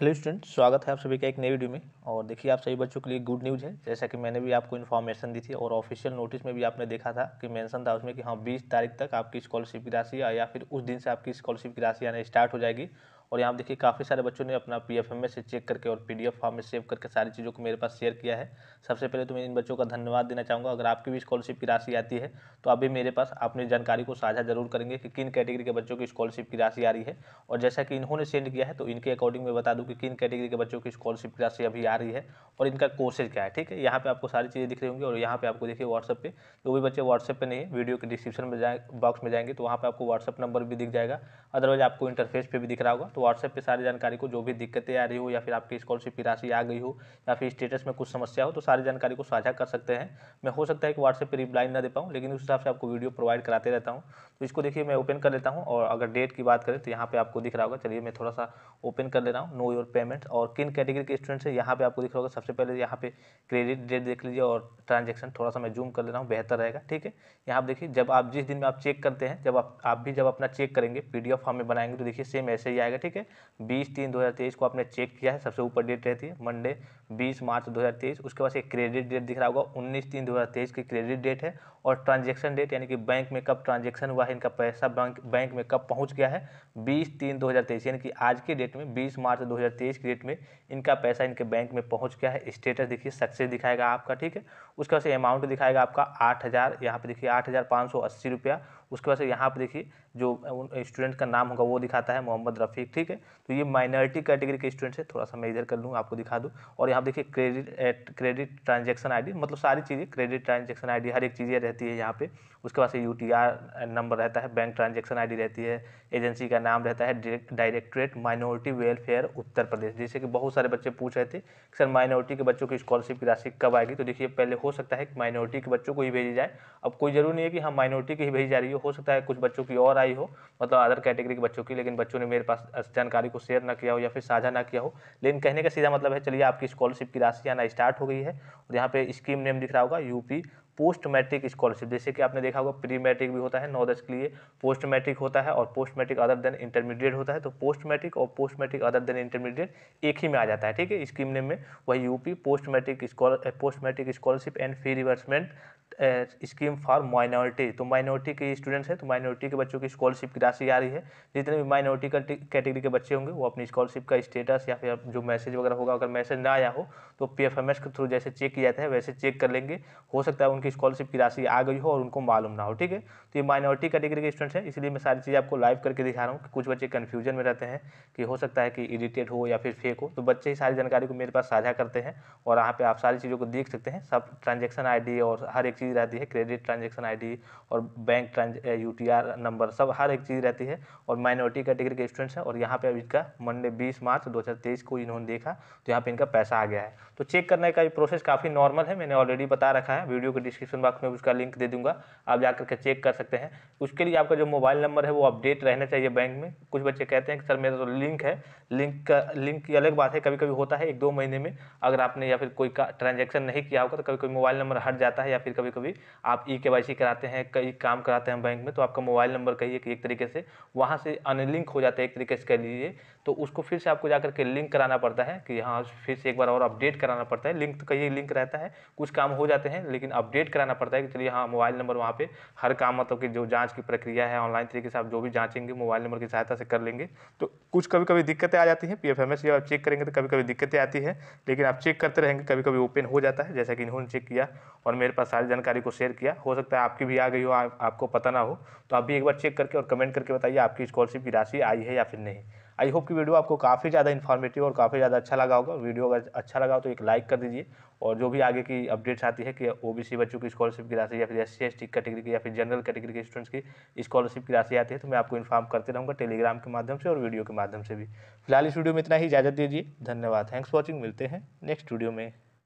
hello student स्वागत है आप सभी का एक नई वीडियो में और देखिए आप सभी बच्चों के लिए गुड न्यूज़ है जैसा कि मैंने भी आपको इन्फॉर्मेशन दी थी और ऑफिशियल नोटिस में भी आपने देखा था कि मेंशन था उसमें कि हाँ 20 तारीख तक आपकी स्कॉलरशिप की राशि या फिर उस दिन से आपकी स्कॉलरशिप की राशि आने स्टार्ट हो जाएगी और यहाँ देखिए काफ़ी सारे बच्चों ने अपना पी एफ से चेक करके और पी डी एफ फॉर्म में सेव करके सारी चीज़ों को मेरे पास शेयर किया है सबसे पहले तो मैं इन बच्चों का धन्यवाद देना चाहूँगा अगर आपकी भी स्कॉलरशिप की राशि आती है तो अभी मेरे पास अपनी जानकारी को साझा जरूर करेंगे कि किन कैटेगरी के बच्चों की स्कॉलरशिप की राशि आ रही है और जैसा कि इन्होंने सेंड किया है तो इनके अकॉर्डिंग मैं बता दूँ कि किन कैटेगरी के बच्चों की स्कॉलरशिप की राशि अभी आ रही है और इनका कोर्सेज क्या है ठीक है यहाँ पर आपको सारी चीज़ें दिख रही होंगी और यहाँ पर आपको देखिए व्हाट्सअप पर जो भी बच्चे व्हाट्सएप पर नहीं वीडियो के डिस्क्रिप्शन में जाए बॉक्स में जाएंगे तो वहाँ पर आपको व्हाट्सअप नंबर भी दिख जाएगा अदरवाइज आपको इंटरफेस पर भी दिख रहा होगा तो व्हाट्सएप पे सारी जानकारी को जो भी दिक्कतें आ रही हो या फिर आपकी स्कॉलरशिप की राशि आ गई हो या फिर स्टेटस में कुछ समस्या हो तो सारी जानकारी को साझा कर सकते हैं मैं हो सकता है कि व्हाट्सएप पर रिप्लाई ना दे पाऊँ लेकिन उस हिसाब से आपको वीडियो प्रोवाइड कराते रहता हूँ तो इसको देखिए मैं ओपन कर लेता हूँ और अगर डेट की बात करें तो यहाँ पर आपको दिख रहा होगा चलिए मैं थोड़ा सा ओपन कर ले रहा हूँ नो योर पेमेंट और किन कैटेगरी के स्टूडेंट्स है यहाँ पर आपको दिख रहा होगा सबसे पहले यहाँ पे क्रेडिट डेट देख लीजिए और ट्रांजेक्शन थोड़ा सा मैं जूम कर ले रहा हूँ बेहतर रहेगा ठीक है यहाँ आप देखिए जब आप जिस दिन में आप चेक करते हैं जब आप, आप भी जब अपना चेक करेंगे पी डी एफ हमें बनाएंगे तो देखिए सेम ऐसे ही आएगा ठीक है बीस तीन दो हज़ार तेईस को आपने चेक किया है सबसे ऊपर डेट रहती है मंडे बीस मार्च दो हज़ार तेईस उसके बाद एक क्रेडिट डेट दिख रहा होगा उन्नीस तीन दो हज़ार तेईस की क्रेडिट डेट है और ट्रांजेक्शन डेट यानी कि बैंक में कब ट्रांजेक्शन हुआ है इनका पैसा बैंक बैंक में कब पहुँच गया है बीस तीन दो हज़ार तेईस यानी कि आज के डेट में बीस मार्च दो हज़ार तेईस की डेट में इनका पैसा इनके बैंक में पहुँच गया है स्टेटस देखिए सक्सेस दिखाएगा आपका ठीक है उसके बाद अमाउंट दिखाएगा आपका आठ हज़ार यहाँ पर देखिए आठ हज़ार पाँच सौ अस्सी रुपया उसके बाद से यहाँ पर देखिए जो स्टूडेंट का नाम होगा वो दिखाता है मोहम्मद रफ़ीक ठीक है तो ये माइनॉरिटी कैटेगरी के स्टूडेंट्स है थोड़ा सा मैं इधर कर लूँ आपको दिखा दूँ और यहाँ देखिए क्रेडिट क्रेडिट ट्रांजेक्शन आई मतलब सारी चीज़ें क्रेडिट ट्रांजेक्शन आई हर एक चीज़ें रहती है यहाँ पर उसके बाद से यू नंबर रहता है बैंक ट्रांजेक्शन आई रहती है एजेंसी का नाम रहता है directorate minority welfare Uttar Pradesh जैसे कि बहुत सारे बच्चे पूछ रहे थे सर माइनॉरिटी के बच्चों की स्कॉलरशिप की राशि कब आएगी तो देखिए पहले हो सकता है कि माइनॉरिटी के बच्चों को ही भेजी जाए अब कोई ज़रूरी नहीं है कि हाँ माइनॉरिटी की ही भेजी जा रही है हो सकता है कुछ बच्चों की और आई हो मतलब अदर कैटेगरी के बच्चों की लेकिन बच्चों ने मेरे पास जानकारी को शेयर ना किया हो या फिर साझा ना किया हो लेकिन कहने का सीधा मतलब है चलिए आपकी स्कॉलरशिप की राशि आना स्टार्ट हो गई है और यहाँ पे स्कीम नेम दिख रहा होगा यूपी पोस्ट मैट्रिक स्कॉलरशिप जैसे कि आपने देखा होगा प्री मैट्रिक भी होता है नौ दस के लिए पोस्ट मैट्रिक होता है और post matric other than intermediate होता है तो पोस्ट मैट्रिक और post matric other than intermediate एक ही में आ जाता है ठीक है स्कीम नेम में वही UP post matric scholar post matric scholarship and fee reimbursement scheme for minority तो माइनॉरिटी के स्टूडेंट्स हैं तो माइनॉरिटी के बच्चों की स्कॉलरशिप की राशि आ रही है जितने भी माइनॉरिटी कैटेगरी के बच्चे होंगे वो अपनी स्कॉलरशिप का स्टेटस या फिर जो मैसेज वगैरह होगा अगर मैसेज ना आया हो तो पी के थ्रू जैसे चेक किया जाता है वैसे चेक कर लेंगे हो सकता है उनके उनकी स्कॉलरशिप की राशि आ गई हो और उनको मालूम ना हो ठीक है तो ये माइनॉरिटी कैटेगरी के स्टूडेंट्स हैं इसलिए मैं सारी चीज़ें आपको लाइव करके दिखा रहा हूँ कि कुछ बच्चे कन्फ्यूजन में रहते हैं कि हो सकता है कि इडिटेड हो या फिर फेक हो तो बच्चे ही सारी जानकारी को मेरे पास साझा करते हैं और यहाँ पर आप सारी चीज़ों को देख सकते हैं सब ट्रांजेक्शन आई और हर एक चीज़ रहती है क्रेडिट ट्रांजेक्शन आई और बैंक ट्रांज यू नंबर सब हर एक चीज़ रहती है और माइनॉरिटी कैटेगरी के स्टूडेंट्स हैं और यहाँ पर अब इनका मंडे बीस मार्च दो को इन्होंने देखा तो यहाँ पर इनका पैसा आ गया है तो चेक करने का ये प्रोसेस काफ़ी नॉर्मल है मैंने ऑलरेडी बता रखा है वीडियो के को डिस्क्रिप्शन बॉक्स में उसका लिंक दे दूंगा आप जा करके चेक कर सकते हैं उसके लिए आपका जो मोबाइल नंबर है वो अपडेट रहना चाहिए बैंक में कुछ बच्चे कहते हैं कि सर मेरा तो लिंक है लिंक का लिंक की अलग बात है कभी कभी होता है एक दो महीने में अगर आपने या फिर कोई ट्रांजेक्शन नहीं किया होगा तो कभी कभी मोबाइल नंबर हट जाता है या फिर कभी कभी आप ई के कराते हैं कई काम कराते हैं बैंक में तो आपका मोबाइल नंबर कहिए कि एक तरीके से वहाँ से अनलिंक हो जाता है एक तरीके से कह लीजिए तो उसको फिर से आपको जाकर के लिंक कराना पड़ता है कि हाँ फिर से एक बार और अपडेट कराना पड़ता है लिंक तो कहिए लिंक रहता है कुछ काम हो जाते हैं लेकिन अपडेट अपडेट कराना पड़ता है कि चलिए हाँ मोबाइल नंबर वहाँ पे हर काम मतलब कि जो जांच की प्रक्रिया है ऑनलाइन तरीके से आप जो भी जांचेंगे मोबाइल नंबर की सहायता से कर लेंगे तो कुछ कभी कभी दिक्कतें आ जाती हैं पी एफ एस आप चेक करेंगे तो कभी कभी दिक्कतें आती है लेकिन आप चेक करते रहेंगे कभी कभी ओपन हो जाता है जैसा कि इन्होंने चेक किया और मेरे पास सारी जानकारी को शेयर किया हो सकता है आपकी भी आ गई हो आपको पता ना हो तो आप भी एक बार चेक करके और कमेंट करके बताइए आपकी स्कॉलरशिप की राशि आई है या फिर नहीं आई होप कि वीडियो आपको काफ़ी ज़्यादा इन्फॉर्मेटिव और काफ़ी ज़्यादा अच्छा लगा होगा वीडियो अगर अच्छा लगा हो तो एक लाइक कर दीजिए और जो भी आगे की अपडेट्स आती है कि ओबीसी बच्चों की स्कॉलरशिप की राशि या फिर एस सी कैटेगरी की या फिर जनरल कैटेगरी के स्टूडेंट्स की स्कॉलरशिप की राशि आती है तो मैं आपको इन्फॉर्म करते रहूँगा टेलीग्राम के माध्यम से और वीडियो के माध्यम से भी फिलहाल इस वीडियो में इतना ही इजाज़त दीजिए धन्यवाद थैंक्स वॉचिंग मिलते हैं नेक्स्ट वीडियो में